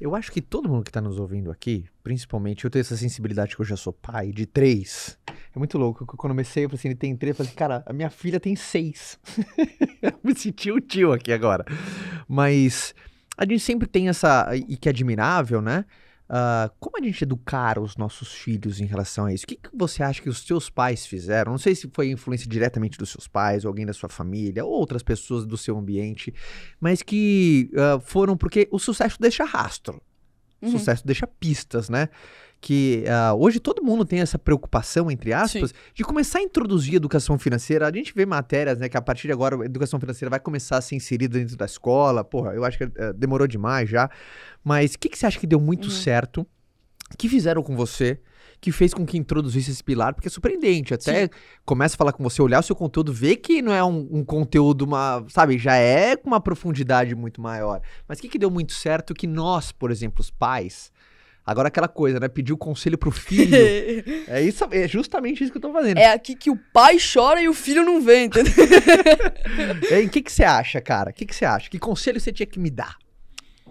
Eu acho que todo mundo que está nos ouvindo aqui, principalmente, eu tenho essa sensibilidade que eu já sou pai de três. É muito louco. Quando eu comecei, eu falei assim, ele tem três, eu falei, cara, a minha filha tem seis. eu me senti um tio aqui agora. Mas a gente sempre tem essa. E que é admirável, né? Uh, como a gente educar os nossos filhos em relação a isso? O que, que você acha que os seus pais fizeram? Não sei se foi influência diretamente dos seus pais, ou alguém da sua família, ou outras pessoas do seu ambiente, mas que uh, foram porque o sucesso deixa rastro. Uhum. Sucesso deixa pistas, né? que uh, hoje todo mundo tem essa preocupação, entre aspas, Sim. de começar a introduzir educação financeira. A gente vê matérias, né, que a partir de agora a educação financeira vai começar a ser inserida dentro da escola. Porra, eu acho que uh, demorou demais já. Mas o que, que você acha que deu muito uhum. certo? que fizeram com você que fez com que introduzisse esse pilar, porque é surpreendente. Até Sim. começa a falar com você, olhar o seu conteúdo, ver que não é um, um conteúdo, uma, sabe, já é com uma profundidade muito maior. Mas o que, que deu muito certo que nós, por exemplo, os pais, Agora aquela coisa, né? Pedir o conselho pro filho. é isso, é justamente isso que eu tô fazendo. É aqui que o pai chora e o filho não vem, entendeu? O que que você acha, cara? O que que você acha? Que conselho você tinha que me dar?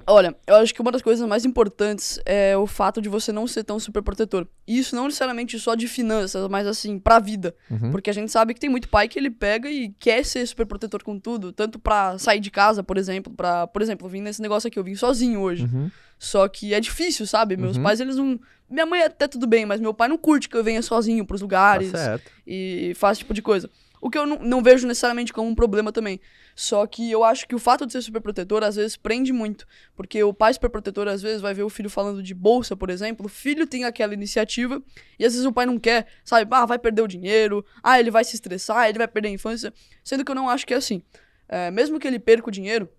Olha, eu acho que uma das coisas mais importantes é o fato de você não ser tão super protetor. E isso não necessariamente só de finanças, mas assim, pra vida. Uhum. Porque a gente sabe que tem muito pai que ele pega e quer ser super protetor com tudo. Tanto pra sair de casa, por exemplo, pra... Por exemplo, eu vim nesse negócio aqui, eu vim sozinho hoje. Uhum. Só que é difícil, sabe? Meus uhum. pais, eles não... Minha mãe é até tudo bem, mas meu pai não curte que eu venha sozinho pros lugares. Tá certo. E faça esse tipo de coisa. O que eu não, não vejo necessariamente como um problema também. Só que eu acho que o fato de ser superprotetor às vezes prende muito. Porque o pai superprotetor às vezes vai ver o filho falando de bolsa, por exemplo. O filho tem aquela iniciativa e às vezes o pai não quer, sabe? Ah, vai perder o dinheiro, ah, ele vai se estressar, ele vai perder a infância. Sendo que eu não acho que é assim. É, mesmo que ele perca o dinheiro,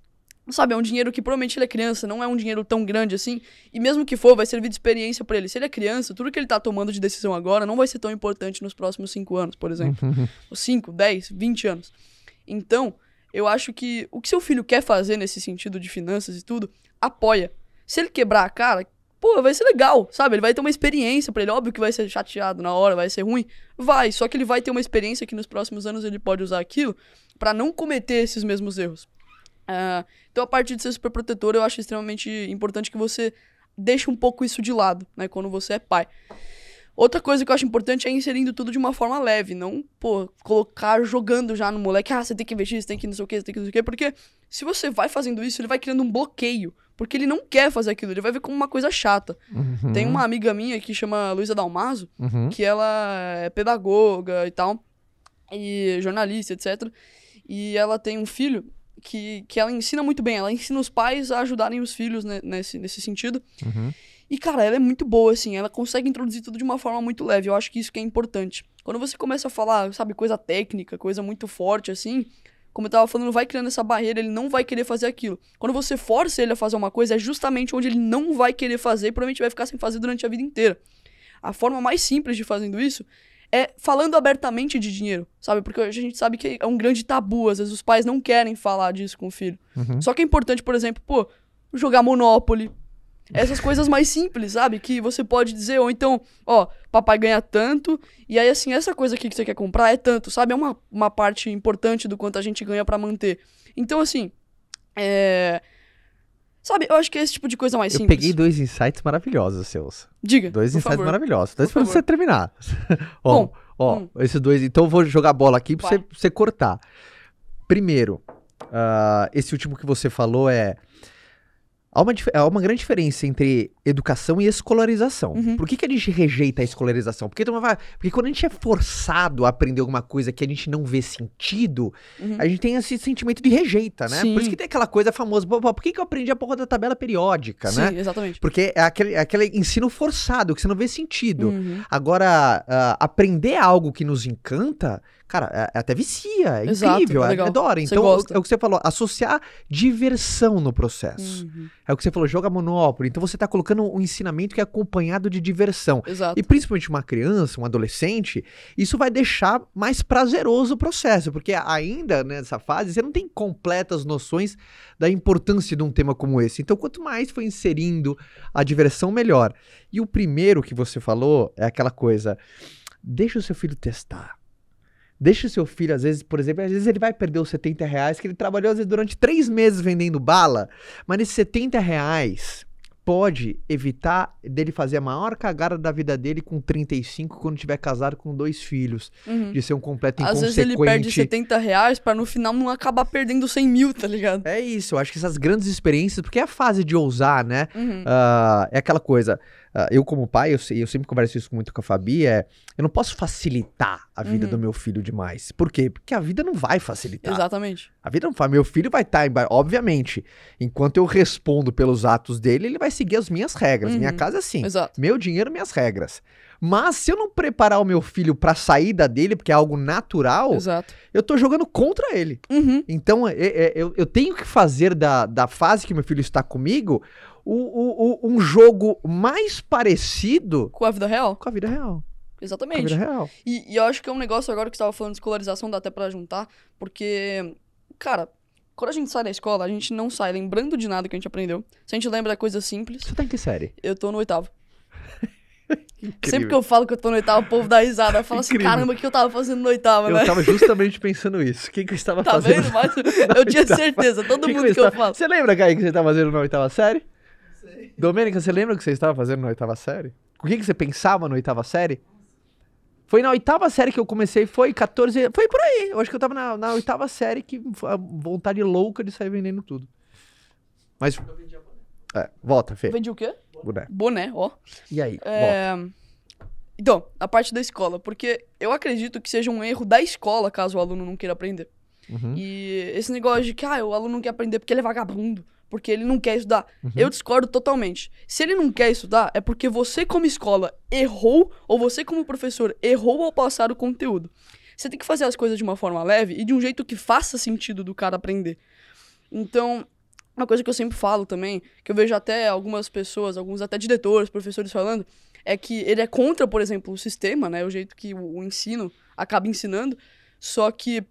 Sabe, é um dinheiro que provavelmente ele é criança, não é um dinheiro tão grande assim. E mesmo que for, vai servir de experiência para ele. Se ele é criança, tudo que ele tá tomando de decisão agora não vai ser tão importante nos próximos 5 anos, por exemplo. Uhum. Os 5, 10, 20 anos. Então, eu acho que o que seu filho quer fazer nesse sentido de finanças e tudo, apoia. Se ele quebrar a cara, pô, vai ser legal, sabe? Ele vai ter uma experiência para ele. Óbvio que vai ser chateado na hora, vai ser ruim. Vai, só que ele vai ter uma experiência que nos próximos anos ele pode usar aquilo para não cometer esses mesmos erros. Uh, então, a parte de ser super protetor, eu acho extremamente importante que você deixe um pouco isso de lado, né? Quando você é pai. Outra coisa que eu acho importante é inserindo tudo de uma forma leve, não, pô, colocar jogando já no moleque, ah, você tem que investir, você tem que não sei o que, você tem que não sei o que, porque se você vai fazendo isso, ele vai criando um bloqueio, porque ele não quer fazer aquilo, ele vai ver como uma coisa chata. Uhum. Tem uma amiga minha que chama Luísa Dalmaso uhum. que ela é pedagoga e tal, e jornalista, etc. E ela tem um filho que, que ela ensina muito bem. Ela ensina os pais a ajudarem os filhos né, nesse, nesse sentido. Uhum. E, cara, ela é muito boa, assim. Ela consegue introduzir tudo de uma forma muito leve. Eu acho que isso que é importante. Quando você começa a falar, sabe, coisa técnica, coisa muito forte, assim. Como eu tava falando, vai criando essa barreira, ele não vai querer fazer aquilo. Quando você força ele a fazer uma coisa, é justamente onde ele não vai querer fazer e provavelmente vai ficar sem fazer durante a vida inteira. A forma mais simples de fazendo isso é falando abertamente de dinheiro, sabe? Porque a gente sabe que é um grande tabu, às vezes os pais não querem falar disso com o filho. Uhum. Só que é importante, por exemplo, pô, jogar Monopoly. Essas coisas mais simples, sabe? Que você pode dizer, ou então, ó, papai ganha tanto, e aí assim, essa coisa aqui que você quer comprar é tanto, sabe? É uma, uma parte importante do quanto a gente ganha para manter. Então, assim, é Sabe, eu acho que é esse tipo de coisa é mais eu simples. Eu peguei dois insights maravilhosos seus. Diga. Dois insights favor. maravilhosos. Dois pra você terminar. Bom, ó, hum. esses dois. Então eu vou jogar a bola aqui pra você, você, cortar. Primeiro, uh, esse último que você falou é. Há uma, há uma grande diferença entre educação e escolarização. Uhum. Por que, que a gente rejeita a escolarização? Porque, porque quando a gente é forçado a aprender alguma coisa que a gente não vê sentido, uhum. a gente tem esse sentimento de rejeita, né? Sim. Por isso que tem aquela coisa famosa, por que, que eu aprendi a porra da tabela periódica, né? Sim, né? exatamente. Porque é aquele, é aquele ensino forçado, que você não vê sentido. Uhum. Agora, uh, aprender é algo que nos encanta Cara, é, é até vicia, é Exato, incrível, tá é, adora. Então, é o que você falou, associar diversão no processo. Uhum. É o que você falou, joga monopólio Então você está colocando um ensinamento que é acompanhado de diversão. Exato. E principalmente uma criança, um adolescente, isso vai deixar mais prazeroso o processo, porque ainda nessa fase você não tem completas noções da importância de um tema como esse. Então, quanto mais foi inserindo a diversão, melhor. E o primeiro que você falou é aquela coisa: deixa o seu filho testar. Deixa o seu filho, às vezes, por exemplo, às vezes ele vai perder os 70 reais que ele trabalhou, às vezes, durante três meses vendendo bala. Mas nesses 70 reais, pode evitar dele fazer a maior cagada da vida dele com 35 quando tiver casado com dois filhos. Uhum. De ser um completo inconsequente. Às vezes ele perde 70 reais pra no final não acabar perdendo 100 mil, tá ligado? É isso, eu acho que essas grandes experiências, porque é a fase de ousar, né? Uhum. Uh, é aquela coisa Uh, eu, como pai, eu, eu, sempre converso isso muito com a Fabi, é eu não posso facilitar a vida uhum. do meu filho demais. Por quê? Porque a vida não vai facilitar. Exatamente. A vida não vai. Meu filho vai estar, tá, obviamente, enquanto eu respondo pelos atos dele, ele vai seguir as minhas regras. Uhum. Minha casa é assim. Exato. Meu dinheiro, minhas regras. Mas se eu não preparar o meu filho para a saída dele, porque é algo natural, Exato. eu tô jogando contra ele. Uhum. Então, eu, é, é, é, eu, eu tenho que fazer da, da fase que meu filho está comigo o, o, o, um jogo mais parecido. Com a vida real? Com a vida real. Exatamente. Com a vida real. E, e eu acho que é um negócio agora que estava falando de escolarização, dá até para juntar, porque, cara, quando a gente sai da escola, a gente não sai lembrando de nada que a gente aprendeu. Se a gente lembra da coisa simples. Você tá em que série? Eu tô no oitavo. Sempre que eu falo que eu tô no oitavo, o povo dá risada. Fala assim, caramba, o que eu tava fazendo no oitavo, né? Eu tava justamente pensando isso. O que, que eu estava tá fazendo? Tá vendo? Mas eu tinha certeza. Todo que mundo que, que eu falo. Você lembra, Kaique, que você tava fazendo na oitava série? Domênica, você lembra o que você estava fazendo na oitava série? O que, que você pensava na oitava série? Foi na oitava série que eu comecei, foi 14 Foi por aí. Eu acho que eu tava na, na oitava série que a vontade louca de sair vendendo tudo. Mas. Eu vendi a boné. É, volta, Fê. Vendi o quê? Boné. Boné, ó. E aí? É... Então, a parte da escola, porque eu acredito que seja um erro da escola caso o aluno não queira aprender. Uhum. E esse negócio de que ah, o aluno não quer aprender porque ele é vagabundo porque ele não quer estudar. Uhum. Eu discordo totalmente. Se ele não quer estudar, é porque você, como escola, errou, ou você, como professor, errou ao passar o conteúdo. Você tem que fazer as coisas de uma forma leve e de um jeito que faça sentido do cara aprender. Então, uma coisa que eu sempre falo também, que eu vejo até algumas pessoas, alguns até diretores, professores falando, é que ele é contra, por exemplo, o sistema, né? O jeito que o, o ensino acaba ensinando. Só que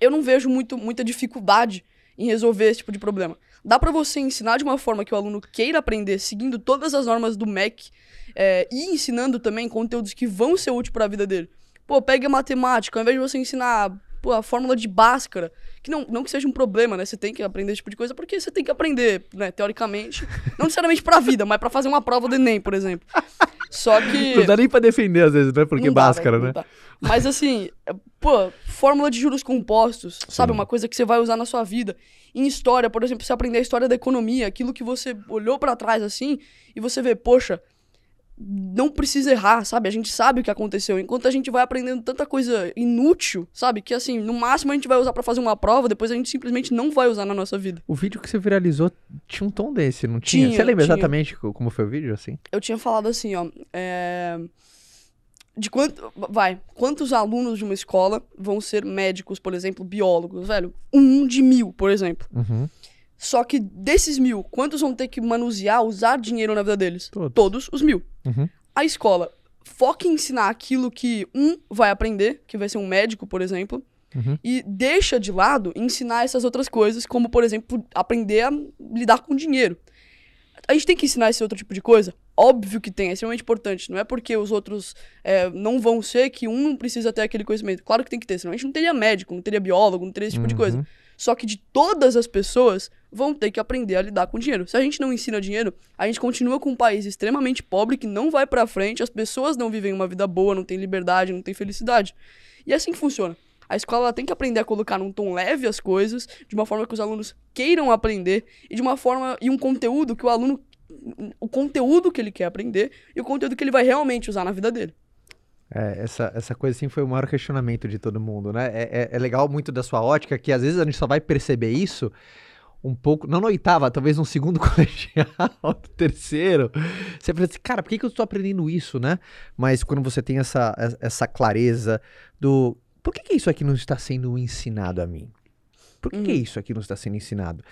eu não vejo muito, muita dificuldade em resolver esse tipo de problema. Dá para você ensinar de uma forma que o aluno queira aprender, seguindo todas as normas do MEC é, eh, e ensinando também conteúdos que vão ser úteis para a vida dele. Pô, pega matemática, ao invés de você ensinar pô, a fórmula de Bhaskara, que não, não que seja um problema, né? Você tem que aprender esse tipo de coisa porque você tem que aprender, né, teoricamente, não necessariamente para a vida, mas para fazer uma prova do ENEM, por exemplo. Só que. Não dá nem pra defender, às vezes, né? Porque dá, máscara, né? Mas assim, pô, fórmula de juros compostos, Sim. sabe? Uma coisa que você vai usar na sua vida. Em história, por exemplo, você aprender a história da economia, aquilo que você olhou para trás assim, e você vê, poxa, não precisa errar, sabe? A gente sabe o que aconteceu. Enquanto a gente vai aprendendo tanta coisa inútil, sabe? Que assim, no máximo a gente vai usar para fazer uma prova, depois a gente simplesmente não vai usar na nossa vida. O vídeo que você viralizou tinha um tom desse, não tinha? tinha você lembra tinha. exatamente como foi o vídeo, assim? Eu tinha falado assim, ó. É... De quanto. Vai, quantos alunos de uma escola vão ser médicos, por exemplo, biólogos, velho? Um de mil, por exemplo. Uhum. Só que desses mil, quantos vão ter que manusear, usar dinheiro na vida deles? Todos, Todos os mil. Uhum. A escola foca em ensinar aquilo que um vai aprender, que vai ser um médico, por exemplo, uhum. e deixa de lado ensinar essas outras coisas, como, por exemplo, aprender a lidar com dinheiro. A gente tem que ensinar esse outro tipo de coisa? Óbvio que tem, é extremamente importante. Não é porque os outros é, não vão ser que um não precisa ter aquele conhecimento. Claro que tem que ter, senão a gente não teria médico, não teria biólogo, não teria esse tipo uhum. de coisa. Uhum. Só que de todas as pessoas vão ter que aprender a lidar com dinheiro. Se a gente não ensina dinheiro, a gente continua com um país extremamente pobre que não vai para frente, as pessoas não vivem uma vida boa, não tem liberdade, não tem felicidade. E é assim que funciona. A escola tem que aprender a colocar num tom leve as coisas, de uma forma que os alunos queiram aprender e de uma forma e um conteúdo que o aluno o conteúdo que ele quer aprender e o conteúdo que ele vai realmente usar na vida dele. É, essa, essa coisa assim foi o maior questionamento de todo mundo, né? É, é, é, legal muito da sua ótica que às vezes a gente só vai perceber isso um pouco, não na oitava, talvez no segundo colegial, no terceiro. Você pensa assim, cara, por que, que eu estou aprendendo isso, né? Mas quando você tem essa, essa clareza do por que, que isso aqui não está sendo ensinado a mim? Por que, hum. que uhum. isso aqui não está sendo ensinado?